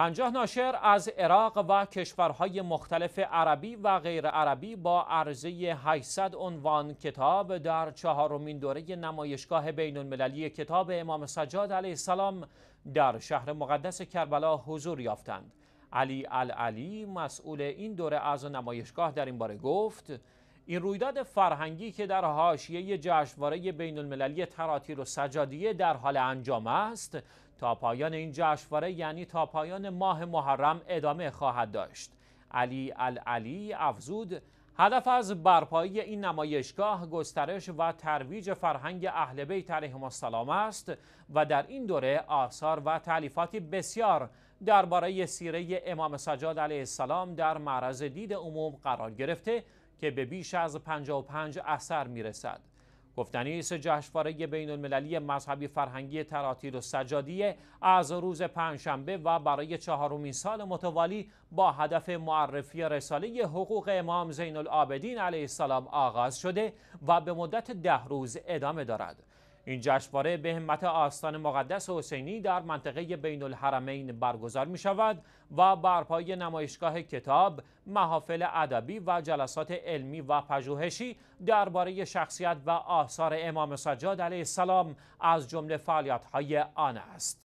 پنجاه ناشر از عراق و کشورهای مختلف عربی و غیر عربی با عرضه 800 عنوان کتاب در چهارمین دوره نمایشگاه بین المللی کتاب امام سجاد علیه السلام در شهر مقدس کربلا حضور یافتند. علی العلی مسئول این دوره از نمایشگاه در این باره گفت این رویداد فرهنگی که در حاشیه جشنواره بین المللی تراتیر و سجادیه در حال انجام است تا پایان این جشنواره یعنی تا پایان ماه محرم ادامه خواهد داشت علی العلی افزود هدف از برپایی این نمایشگاه گسترش و ترویج فرهنگ اهل بیت علیهم السلام است و در این دوره آثار و تعلیفاتی بسیار درباره سیره امام سجاد علیه السلام در معرض دید عموم قرار گرفته که به بیش از 55 اثر میرسد گفتنی است جشنواره بین المللی مذهبی فرهنگی تراتیر و سجادیه از روز پنجشنبه و برای چهارمین سال متوالی با هدف معرفی رساله حقوق امام زین العابدین علیه السلام آغاز شده و به مدت ده روز ادامه دارد. این جشنواره به همت آستان مقدس حسینی در منطقه بین الحرمین برگزار می شود و برپای نمایشگاه کتاب، محافل ادبی و جلسات علمی و پژوهشی درباره شخصیت و آثار امام سجاد علیه السلام از جمله های آن است.